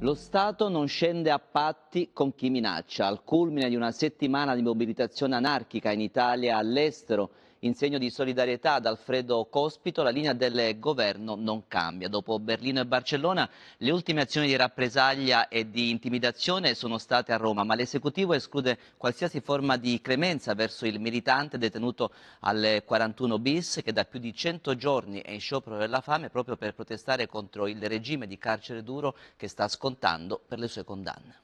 Lo Stato non scende a patti con chi minaccia. Al culmine di una settimana di mobilitazione anarchica in Italia e all'estero, in segno di solidarietà ad Alfredo Cospito, la linea del governo non cambia. Dopo Berlino e Barcellona, le ultime azioni di rappresaglia e di intimidazione sono state a Roma, ma l'esecutivo esclude qualsiasi forma di cremenza verso il militante detenuto al 41 bis che da più di 100 giorni è in sciopero della fame proprio per protestare contro il regime di carcere duro che sta scontando per le sue condanne.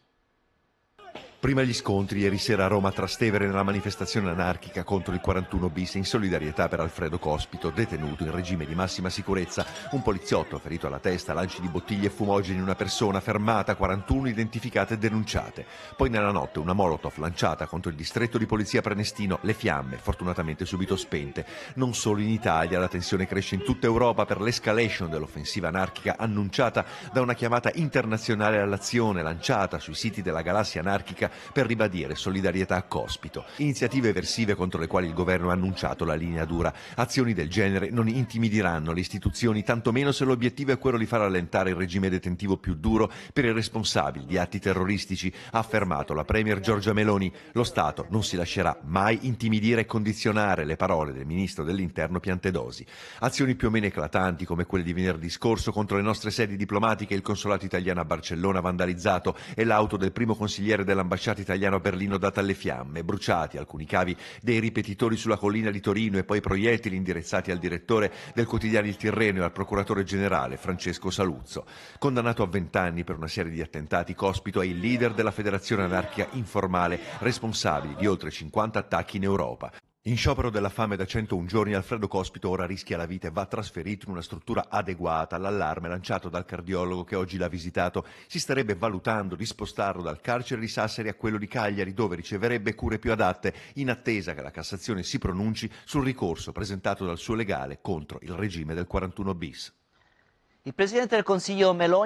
Prima gli scontri ieri sera a Roma a Trastevere nella manifestazione anarchica contro il 41 bis in solidarietà per Alfredo Cospito, detenuto in regime di massima sicurezza. Un poliziotto ferito alla testa, lanci di bottiglie e fumogeni in una persona, fermata, 41 identificate e denunciate. Poi nella notte una molotov lanciata contro il distretto di polizia prenestino, le fiamme, fortunatamente subito spente. Non solo in Italia, la tensione cresce in tutta Europa per l'escalation dell'offensiva anarchica annunciata da una chiamata internazionale all'azione lanciata sui siti della galassia anarchica per ribadire solidarietà a Cospito, iniziative eversive contro le quali il governo ha annunciato la linea dura. Azioni del genere non intimidiranno le istituzioni, tantomeno se l'obiettivo è quello di far allentare il regime detentivo più duro per i responsabili di atti terroristici, ha affermato la Premier Giorgia Meloni. Lo Stato non si lascerà mai intimidire e condizionare le parole del Ministro dell'Interno Piantedosi. Azioni più o meno eclatanti come quelle di venerdì scorso contro le nostre sedi diplomatiche, il consolato italiano a Barcellona vandalizzato e l'auto del primo consigliere dell'ambasciata ambasciata italiana a Berlino data alle fiamme, bruciati alcuni cavi dei ripetitori sulla collina di Torino e poi proiettili indirizzati al direttore del quotidiano Il Tirreno e al procuratore generale Francesco Saluzzo, condannato a vent'anni per una serie di attentati cospito è il leader della federazione anarchica informale, responsabile di oltre 50 attacchi in Europa. In sciopero della fame da 101 giorni, Alfredo Cospito ora rischia la vita e va trasferito in una struttura adeguata all'allarme lanciato dal cardiologo che oggi l'ha visitato. Si starebbe valutando di spostarlo dal carcere di Sassari a quello di Cagliari, dove riceverebbe cure più adatte, in attesa che la Cassazione si pronunci sul ricorso presentato dal suo legale contro il regime del 41 bis. Il Presidente del Consiglio Meloni